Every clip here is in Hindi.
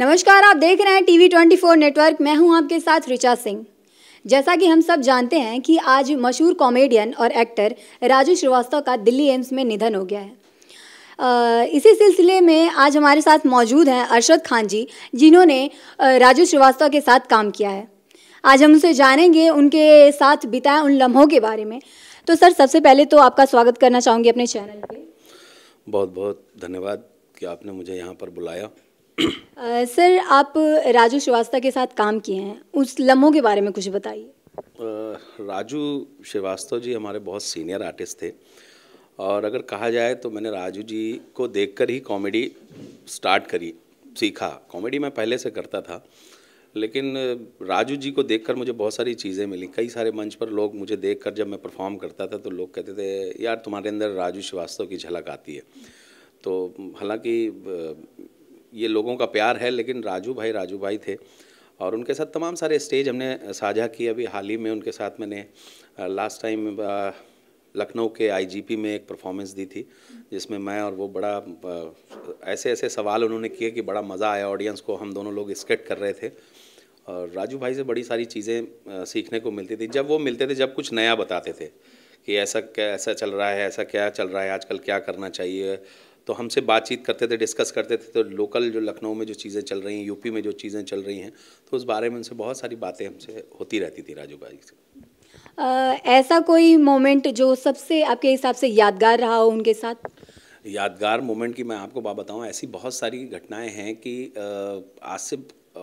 नमस्कार आप देख रहे हैं टीवी 24 नेटवर्क मैं हूं आपके साथ ऋचा सिंह जैसा कि हम सब जानते हैं कि आज मशहूर कॉमेडियन और एक्टर राजू श्रीवास्तव का दिल्ली एम्स में निधन हो गया है इसी सिलसिले में आज हमारे साथ मौजूद हैं अरशद खान जी जिन्होंने राजू श्रीवास्तव के साथ काम किया है आज हम उनसे जानेंगे उनके साथ बिताए उन लम्हों के बारे में तो सर सबसे पहले तो आपका स्वागत करना चाहूँगी अपने चैनल पर बहुत बहुत धन्यवाद कि आपने मुझे यहाँ पर बुलाया सर आप राजू श्रीवास्तव के साथ काम किए हैं उस लम्हों के बारे में कुछ बताइए राजू श्रीवास्तव जी हमारे बहुत सीनियर आर्टिस्ट थे और अगर कहा जाए तो मैंने राजू जी को देखकर ही कॉमेडी स्टार्ट करी सीखा कॉमेडी मैं पहले से करता था लेकिन राजू जी को देखकर मुझे बहुत सारी चीज़ें मिली कई सारे मंच पर लोग मुझे देखकर जब मैं परफॉर्म करता था तो लोग कहते थे यार तुम्हारे अंदर राजू श्रीवास्तव की झलक आती है तो हालांकि ये लोगों का प्यार है लेकिन राजू भाई राजू भाई थे और उनके साथ तमाम सारे स्टेज हमने साझा किए अभी हाल ही में उनके साथ मैंने लास्ट टाइम लखनऊ के आईजीपी में एक परफॉर्मेंस दी थी जिसमें मैं और वो बड़ा ऐसे ऐसे सवाल उन्होंने किए कि बड़ा मज़ा आया ऑडियंस को हम दोनों लोग स्केट कर रहे थे और राजू भाई से बड़ी सारी चीज़ें सीखने को मिलती थी जब वो मिलते थे जब कुछ नया बताते थे कि ऐसा क्या ऐसा चल रहा है ऐसा क्या चल रहा है आजकल क्या करना चाहिए तो हमसे बातचीत करते थे डिस्कस करते थे तो लोकल जो लखनऊ में जो चीज़ें चल रही हैं यूपी में जो चीज़ें चल रही हैं तो उस बारे में उनसे बहुत सारी बातें हमसे होती रहती थी राजू भाई से ऐसा कोई मोमेंट जो सबसे आपके हिसाब से यादगार रहा हो उनके साथ यादगार मोमेंट की मैं आपको बात बताऊं ऐसी बहुत सारी घटनाएं हैं कि आज से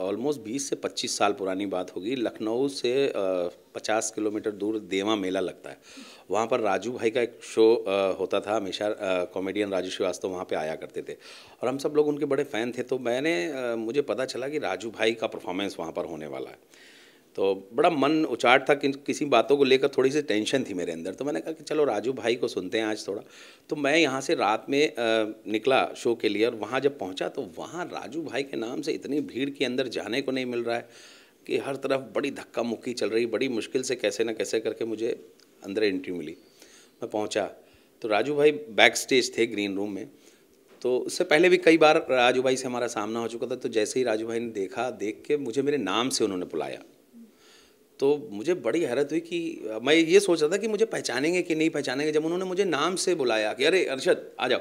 ऑलमोस्ट 20 से 25 साल पुरानी बात होगी लखनऊ से 50 किलोमीटर दूर देवा मेला लगता है वहाँ पर राजू भाई का एक शो होता था हमेशा कॉमेडियन राजू श्रीवास्तव तो वहाँ पे आया करते थे और हम सब लोग उनके बड़े फ़ैन थे तो मैंने मुझे पता चला कि राजू भाई का परफॉर्मेंस वहाँ पर होने वाला है तो बड़ा मन उचाट था कि किसी बातों को लेकर थोड़ी सी टेंशन थी मेरे अंदर तो मैंने कहा कि चलो राजू भाई को सुनते हैं आज थोड़ा तो मैं यहाँ से रात में निकला शो के लिए और वहाँ जब पहुँचा तो वहाँ राजू भाई के नाम से इतनी भीड़ के अंदर जाने को नहीं मिल रहा है कि हर तरफ बड़ी धक्का मुक्की चल रही बड़ी मुश्किल से कैसे ना कैसे करके मुझे अंदर एंट्री मिली मैं पहुँचा तो राजू भाई बैक स्टेज थे ग्रीन रूम में तो उससे पहले भी कई बार राजू भाई से हमारा सामना हो चुका था तो जैसे ही राजू भाई ने देखा देख के मुझे मेरे नाम से उन्होंने बुलाया तो मुझे बड़ी हैरत हुई कि मैं ये सोच रहा था कि मुझे पहचानेंगे कि नहीं पहचानेंगे जब उन्होंने मुझे नाम से बुलाया कि अरे अरशद आ जाओ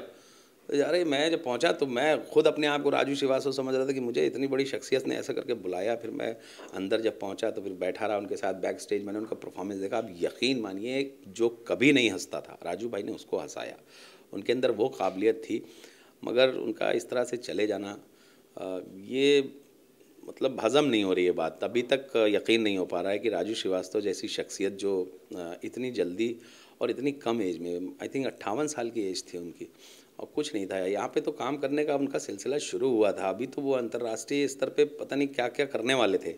तो अरे मैं जब पहुंचा तो मैं खुद अपने आप को राजू श्रीवास्तव समझ रहा था कि मुझे इतनी बड़ी शख्सियत ने ऐसा करके बुलाया फिर मैं अंदर जब पहुंचा तो फिर बैठा रहा उनके साथ बैक स्टेज मैंने उनका परफॉर्मेंस देखा आप यकीन मानिए जो कभी नहीं हंसता था राजू भाई ने उसको हंसाया उनके अंदर वो काबिलियत थी मगर उनका इस तरह से चले जाना ये मतलब हज़म नहीं हो रही है बात अभी तक यकीन नहीं हो पा रहा है कि राजू श्रीवास्तव जैसी शख्सियत जो इतनी जल्दी और इतनी कम एज में आई थिंक अट्ठावन साल की एज थी उनकी और कुछ नहीं था यहाँ पे तो काम करने का उनका सिलसिला शुरू हुआ था अभी तो वो अंतर्राष्ट्रीय स्तर पे पता नहीं क्या क्या करने वाले थे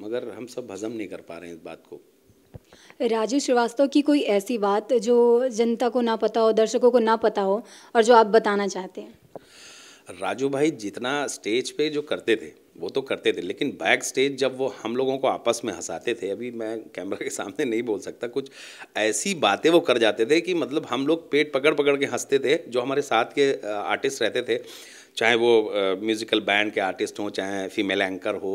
मगर हम सब हजम नहीं कर पा रहे हैं इस बात को राजीव श्रीवास्तव की कोई ऐसी बात जो जनता को ना पता हो दर्शकों को ना पता हो और जो आप बताना चाहते हैं राजू भाई जितना स्टेज पे जो करते थे वो तो करते थे लेकिन बैक स्टेज जब वो हम लोगों को आपस में हंसाते थे अभी मैं कैमरा के सामने नहीं बोल सकता कुछ ऐसी बातें वो कर जाते थे कि मतलब हम लोग पेट पकड़ पकड़ के हंसते थे जो हमारे साथ के आर्टिस्ट रहते थे चाहे वो म्यूज़िकल बैंड के आर्टिस्ट हों चाहे फीमेल एंकर हो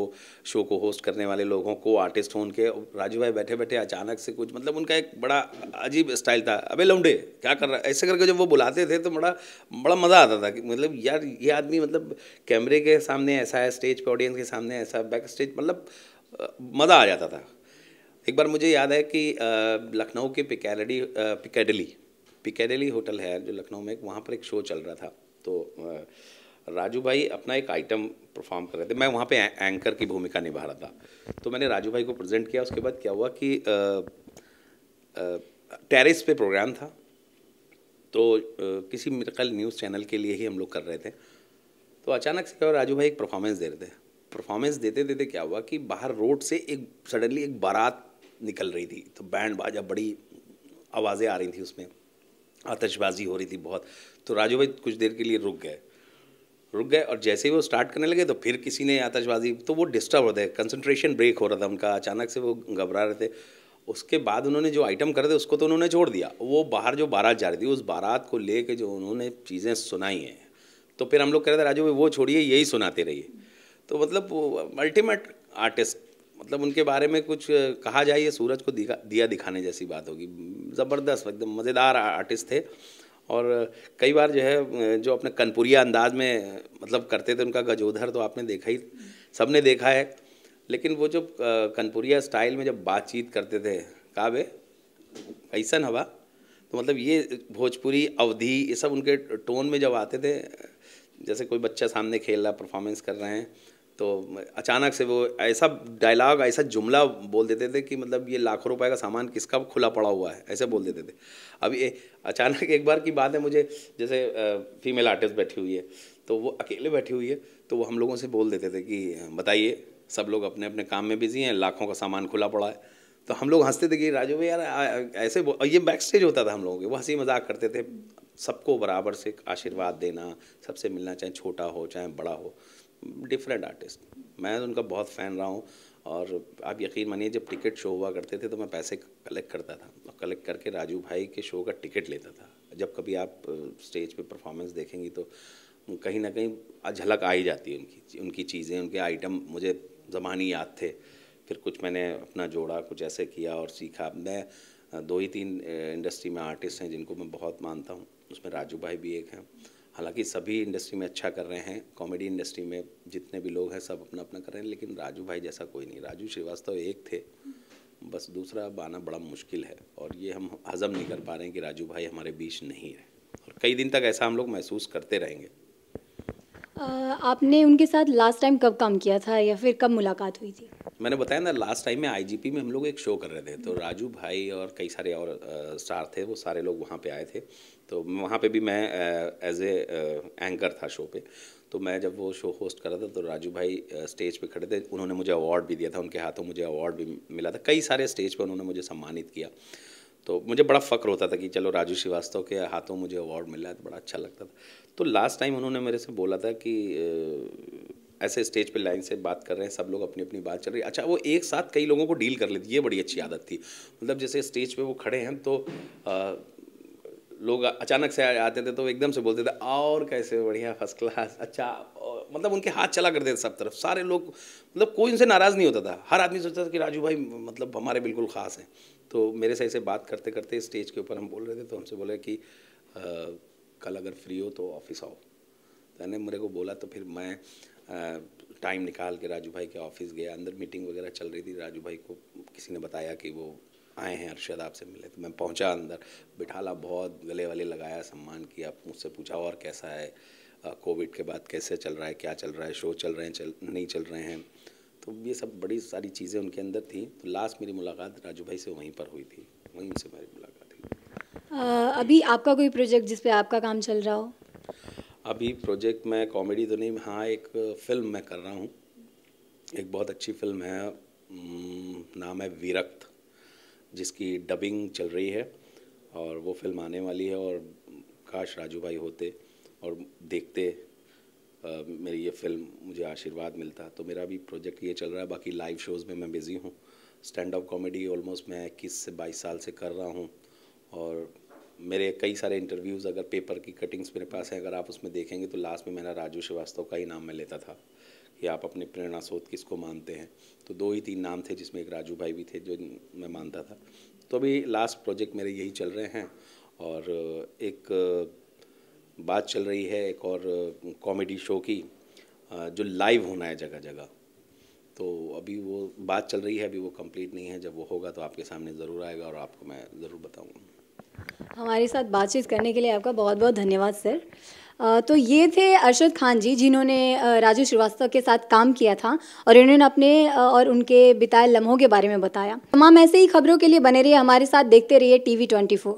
शो को होस्ट करने वाले लोग हों को आर्टिस्ट हों उनके राजू भाई बैठे बैठे अचानक से कुछ मतलब उनका एक बड़ा अजीब स्टाइल था अबे लौंडे क्या कर रहा है ऐसे करके जब वो बुलाते थे तो बड़ा बड़ा मज़ा आता था कि मतलब यार ये आदमी मतलब कैमरे के सामने ऐसा है स्टेज पर ऑडियंस के सामने ऐसा बैक स्टेज मतलब मज़ा आ जाता था एक बार मुझे याद है कि लखनऊ के पिकैडी पिकैडली पिकैडली होटल है जो लखनऊ में वहाँ पर एक शो चल रहा था तो राजू भाई अपना एक आइटम परफॉर्म कर रहे थे मैं वहाँ पे एंकर की भूमिका निभा रहा था तो मैंने राजू भाई को प्रेजेंट किया उसके बाद क्या हुआ कि टेरिस पे प्रोग्राम था तो आ, किसी मेरे न्यूज़ चैनल के लिए ही हम लोग कर रहे थे तो अचानक से क्या हुआ राजू भाई एक परफॉर्मेंस दे रहे थे परफॉर्मेंस देते देते क्या हुआ कि बाहर रोड से एक सडनली एक बारात निकल रही थी तो बैंड बाजा बड़ी आवाज़ें आ रही थी उसमें आतशबाजी हो रही थी बहुत तो राजू भाई कुछ देर के लिए रुक गए रुक गए और जैसे ही वो स्टार्ट करने लगे तो फिर किसी ने आतशबाजी तो वो डिस्टर्ब होते कंसनट्रेशन ब्रेक हो रहा था उनका अचानक से वो घबरा रहे थे उसके बाद उन्होंने जो आइटम करे थे उसको तो उन्होंने छोड़ दिया वो बाहर जो बारात जा रही थी उस बारात को ले जो उन्होंने चीज़ें सुनाई हैं तो फिर हम लोग कह रहे थे राजू भाई वो छोड़िए यही सुनाते रहिए तो मतलब अल्टीमेट आर्टिस्ट मतलब उनके बारे में कुछ कहा जाए सूरज को दिखा दिया दिखाने जैसी बात होगी ज़बरदस्त एकदम मज़ेदार आर्टिस्ट थे और कई बार जो है जो अपने कनपुरिया अंदाज में मतलब करते थे उनका गजोधर तो आपने देखा ही सबने देखा है लेकिन वो जो कनपुरिया स्टाइल में जब बातचीत करते थे काबे ऐसा हवा तो मतलब ये भोजपुरी अवधि ये सब उनके टोन में जब आते थे जैसे कोई बच्चा सामने खेल रहा परफॉर्मेंस कर रहे हैं तो अचानक से वो ऐसा डायलॉग ऐसा जुमला बोल देते थे कि मतलब ये लाखों रुपए का सामान किसका खुला पड़ा हुआ है ऐसे बोल देते थे अब ये अचानक एक बार की बात है मुझे जैसे फीमेल आर्टिस्ट बैठी हुई है तो वो अकेले बैठी हुई है तो वो हम लोगों से बोल देते थे कि बताइए सब लोग अपने अपने काम में बिजी हैं लाखों का सामान खुला पड़ा है तो हम लोग हंसते थे कि राजू भाई यार ऐसे और ये बैक स्टेज होता था हम लोगों के वो हंसी मजाक करते थे सबको बराबर से आशीर्वाद देना सबसे मिलना चाहे छोटा हो चाहे बड़ा हो डिफरेंट आर्टिस्ट मैं उनका बहुत फ़ैन रहा हूँ और आप यकीन मानिए जब टिकट शो हुआ करते थे तो मैं पैसे कलेक्ट करता था और कलेक्ट करके राजू भाई के शो का टिकट लेता था जब कभी आप स्टेज पे परफॉर्मेंस देखेंगी तो कहीं ना कहीं झलक आ ही जाती है उनकी उनकी चीज़ें उनके आइटम मुझे ज़बानी याद थे फिर कुछ मैंने अपना जोड़ा कुछ ऐसे किया और सीखा मैं दो ही तीन इंडस्ट्री में आर्टिस्ट हैं जिनको मैं बहुत मानता हूँ उसमें राजू भाई भी एक हैं हालांकि सभी इंडस्ट्री में अच्छा कर रहे हैं कॉमेडी इंडस्ट्री में जितने भी लोग हैं सब अपना अपना कर रहे हैं लेकिन राजू भाई जैसा कोई नहीं राजू श्रीवास्तव एक थे बस दूसरा बाना बड़ा मुश्किल है और ये हम हज़म नहीं कर पा रहे हैं कि राजू भाई हमारे बीच नहीं है और कई दिन तक ऐसा हम लोग महसूस करते रहेंगे आपने उनके साथ लास्ट टाइम कब काम किया था या फिर कब मुलाकात हुई थी मैंने बताया ना लास्ट टाइम में आईजीपी में हम लोग एक शो कर रहे थे तो राजू भाई और कई सारे और स्टार थे वो सारे लोग वहाँ पे आए थे तो वहाँ पे भी मैं एज ए एंकर था शो पे तो मैं जब वो शो होस्ट कर रहा था तो राजू भाई स्टेज पे खड़े थे उन्होंने मुझे अवार्ड भी दिया था उनके हाथों मुझे अवार्ड भी मिला था कई सारे स्टेज पर उन्होंने मुझे सम्मानित किया तो मुझे बड़ा फ़ख्र होता था कि चलो राजू श्रीवास्तव के हाथों मुझे अवार्ड मिला है तो बड़ा अच्छा लगता था तो लास्ट टाइम उन्होंने मेरे से बोला था कि ऐसे स्टेज पे लाइन से बात कर रहे हैं सब लोग अपनी अपनी बात चल रही है अच्छा वो एक साथ कई लोगों को डील कर लेती ये बड़ी अच्छी आदत थी मतलब जैसे स्टेज पर वो खड़े हैं तो आ, लोग अचानक से आते थे तो एकदम से बोलते थे और कैसे बढ़िया फर्स्ट क्लास अच्छा मतलब उनके हाथ चला करते थे सब तरफ सारे लोग मतलब कोई उनसे नाराज़ नहीं होता था हर आदमी सोचता था कि राजू भाई मतलब हमारे बिल्कुल ख़ास हैं तो मेरे से ऐसे बात करते करते स्टेज के ऊपर हम बोल रहे थे तो हमसे बोले कि कल अगर फ्री हो तो ऑफिस आओ तो मैंने मेरे को बोला तो फिर मैं टाइम निकाल के राजू भाई के ऑफिस गया अंदर मीटिंग वगैरह चल रही थी राजू भाई को किसी ने बताया कि वो आए हैं अरशद आपसे मिले तो मैं पहुंचा अंदर बिठाला बहुत गले वाले लगाया सम्मान किया मुझसे पूछा और कैसा है कोविड के बाद कैसे चल रहा है क्या चल रहा है शो चल रहे हैं चल नहीं चल रहे हैं तो ये सब बड़ी सारी चीज़ें उनके अंदर थी तो लास्ट मेरी मुलाकात राजू भाई से वहीं पर हुई थी वहीं से मेरी मुलाकात हुई अभी आपका कोई प्रोजेक्ट जिस पर आपका काम चल रहा हो अभी प्रोजेक्ट मैं कॉमेडी तो नहीं हाँ एक फ़िल्म मैं कर रहा हूँ एक बहुत अच्छी फिल्म है नाम है विरक्त जिसकी डबिंग चल रही है और वो फिल्म आने वाली है और काश राजू भाई होते और देखते Uh, मेरी ये फिल्म मुझे आशीर्वाद मिलता तो मेरा भी प्रोजेक्ट ये चल रहा है बाकी लाइव शोज़ में मैं बिज़ी हूँ स्टैंड अप कॉमेडी ऑलमोस्ट मैं इक्कीस से बाईस साल से कर रहा हूँ और मेरे कई सारे इंटरव्यूज़ अगर पेपर की कटिंग्स मेरे पास हैं अगर आप उसमें देखेंगे तो लास्ट में मेरा राजू श्रीवास्तव का ही नाम मैं लेता था कि आप अपने प्रेरणा स्रोत किसको मानते हैं तो दो ही तीन नाम थे जिसमें एक राजू भाई भी थे जो मैं मानता था तो अभी लास्ट प्रोजेक्ट मेरे यही चल रहे हैं और एक बात चल रही है एक और कॉमेडी शो की जो लाइव होना है जगह जगह तो अभी वो बात चल रही है अभी वो कंप्लीट नहीं है जब वो होगा तो आपके सामने ज़रूर आएगा और आपको मैं ज़रूर बताऊँगा हमारे साथ बातचीत करने के लिए आपका बहुत बहुत धन्यवाद सर तो ये थे अरशद खान जी जिन्होंने राजू श्रीवास्तव के साथ काम किया था और इन्होंने अपने और उनके बिताए लम्हों के बारे में बताया तमाम ऐसे ही खबरों के लिए बने रहिए हमारे साथ देखते रहिए टी वी ट्वेंटी फोर